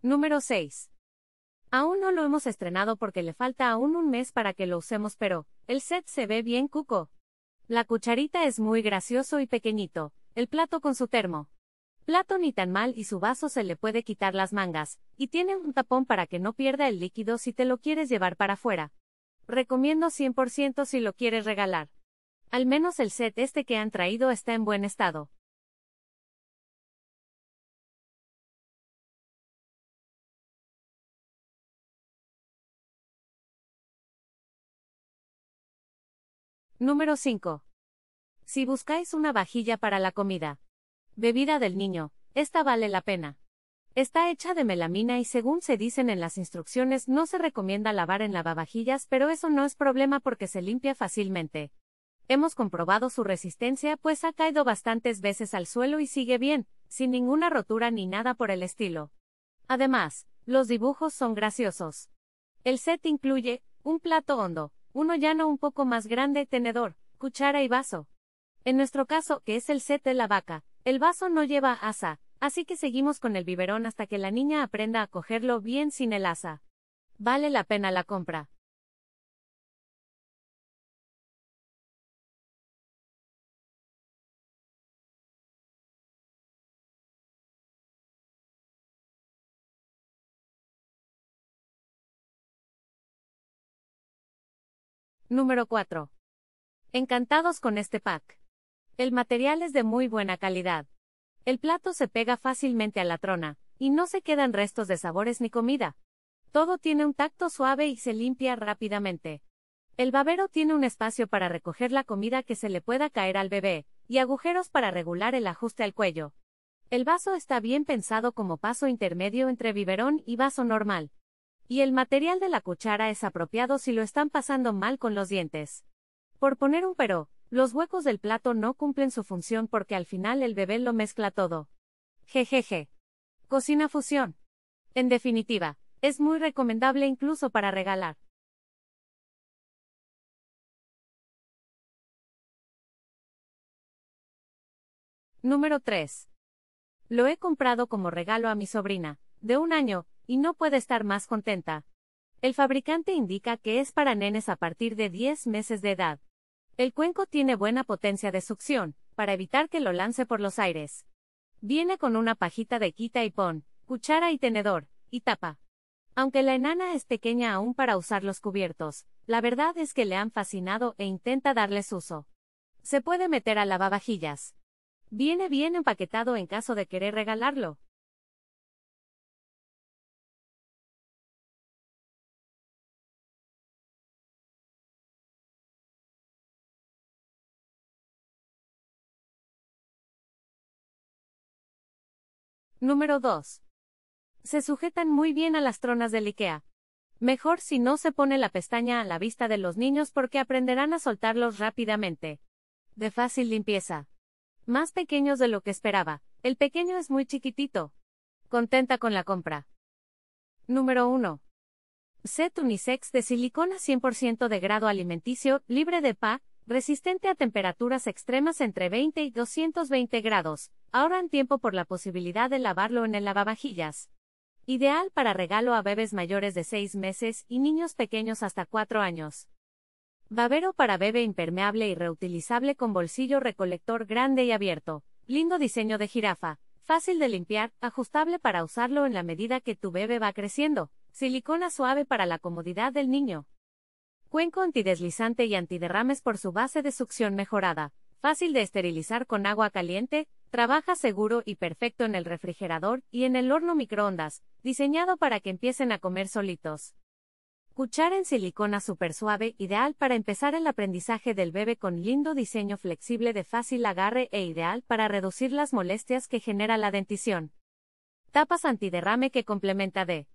Número 6. Aún no lo hemos estrenado porque le falta aún un mes para que lo usemos, pero el set se ve bien cuco. La cucharita es muy gracioso y pequeñito, el plato con su termo. Plato ni tan mal y su vaso se le puede quitar las mangas, y tiene un tapón para que no pierda el líquido si te lo quieres llevar para afuera. Recomiendo 100% si lo quieres regalar. Al menos el set este que han traído está en buen estado. Número 5. Si buscáis una vajilla para la comida, bebida del niño, esta vale la pena. Está hecha de melamina y según se dicen en las instrucciones no se recomienda lavar en lavavajillas, pero eso no es problema porque se limpia fácilmente. Hemos comprobado su resistencia pues ha caído bastantes veces al suelo y sigue bien, sin ninguna rotura ni nada por el estilo. Además, los dibujos son graciosos. El set incluye un plato hondo, uno llano un poco más grande, tenedor, cuchara y vaso. En nuestro caso, que es el set de la vaca, el vaso no lleva asa, así que seguimos con el biberón hasta que la niña aprenda a cogerlo bien sin el asa. Vale la pena la compra. Número 4. Encantados con este pack. El material es de muy buena calidad. El plato se pega fácilmente a la trona, y no se quedan restos de sabores ni comida. Todo tiene un tacto suave y se limpia rápidamente. El babero tiene un espacio para recoger la comida que se le pueda caer al bebé, y agujeros para regular el ajuste al cuello. El vaso está bien pensado como paso intermedio entre biberón y vaso normal. Y el material de la cuchara es apropiado si lo están pasando mal con los dientes. Por poner un pero, los huecos del plato no cumplen su función porque al final el bebé lo mezcla todo. Jejeje. Cocina fusión. En definitiva, es muy recomendable incluso para regalar. Número 3. Lo he comprado como regalo a mi sobrina, de un año, y no puede estar más contenta. El fabricante indica que es para nenes a partir de 10 meses de edad. El cuenco tiene buena potencia de succión, para evitar que lo lance por los aires. Viene con una pajita de quita y pon, cuchara y tenedor, y tapa. Aunque la enana es pequeña aún para usar los cubiertos, la verdad es que le han fascinado e intenta darles uso. Se puede meter a lavavajillas. Viene bien empaquetado en caso de querer regalarlo. Número 2. Se sujetan muy bien a las tronas de IKEA. Mejor si no se pone la pestaña a la vista de los niños porque aprenderán a soltarlos rápidamente. De fácil limpieza. Más pequeños de lo que esperaba. El pequeño es muy chiquitito. Contenta con la compra. Número 1. Set unisex de silicona 100% de grado alimenticio, libre de PA, resistente a temperaturas extremas entre 20 y 220 grados, Ahora en tiempo por la posibilidad de lavarlo en el lavavajillas. Ideal para regalo a bebés mayores de 6 meses y niños pequeños hasta 4 años. Babero para bebé impermeable y reutilizable con bolsillo recolector grande y abierto. Lindo diseño de jirafa, fácil de limpiar, ajustable para usarlo en la medida que tu bebé va creciendo. Silicona suave para la comodidad del niño. Cuenco antideslizante y antiderrames por su base de succión mejorada, fácil de esterilizar con agua caliente, trabaja seguro y perfecto en el refrigerador y en el horno microondas, diseñado para que empiecen a comer solitos. Cuchar en silicona super suave, ideal para empezar el aprendizaje del bebé con lindo diseño flexible de fácil agarre e ideal para reducir las molestias que genera la dentición. Tapas antiderrame que complementa de